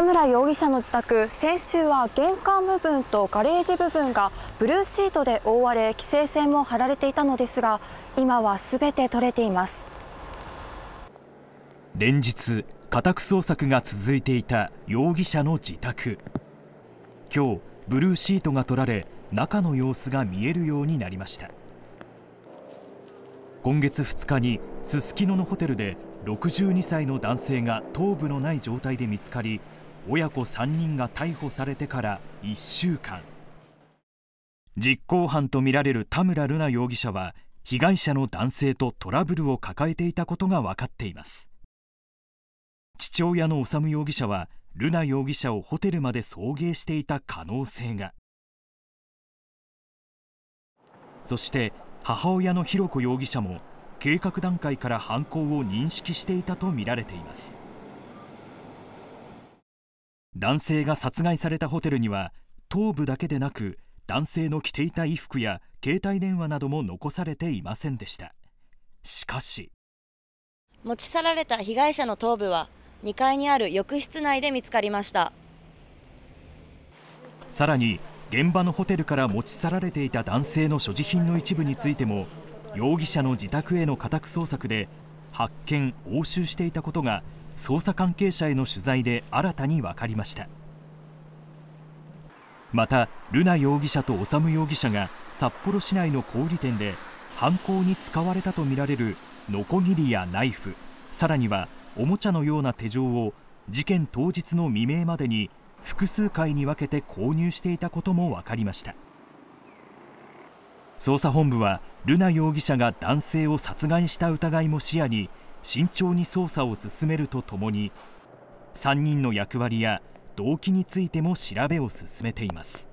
田村容疑者の自宅先週は玄関部分とガレージ部分がブルーシートで覆われ規制線も張られていたのですが今は全て取れています連日家宅捜索が続いていた容疑者の自宅今日ブルーシートが取られ中の様子が見えるようになりました今月2日にすすきののホテルで62歳の男性が頭部のない状態で見つかり親子3人が逮捕されてから1週間実行犯とみられる田村瑠奈容疑者は被害者の男性とトラブルを抱えていたことが分かっています父親の修容疑者は瑠奈容疑者をホテルまで送迎していた可能性がそして母親の浩子容疑者も計画段階から犯行を認識していたとみられています男性が殺害されたホテルには頭部だけでなく男性の着ていた衣服や携帯電話なども残されていませんでしたしかし持ち去られた被害者の頭部は2階にある浴室内で見つかりましたさらに現場のホテルから持ち去られていた男性の所持品の一部についても容疑者の自宅への家宅捜索で発見押収していたことが捜査関係者への取材で新たに分かりましたまた瑠奈容疑者と修容疑者が札幌市内の小売店で犯行に使われたとみられるノコギリやナイフさらにはおもちゃのような手錠を事件当日の未明までに複数回に分けて購入していたことも分かりました捜査本部は瑠奈容疑者が男性を殺害した疑いも視野に慎重に捜査を進めるとともに3人の役割や動機についても調べを進めています。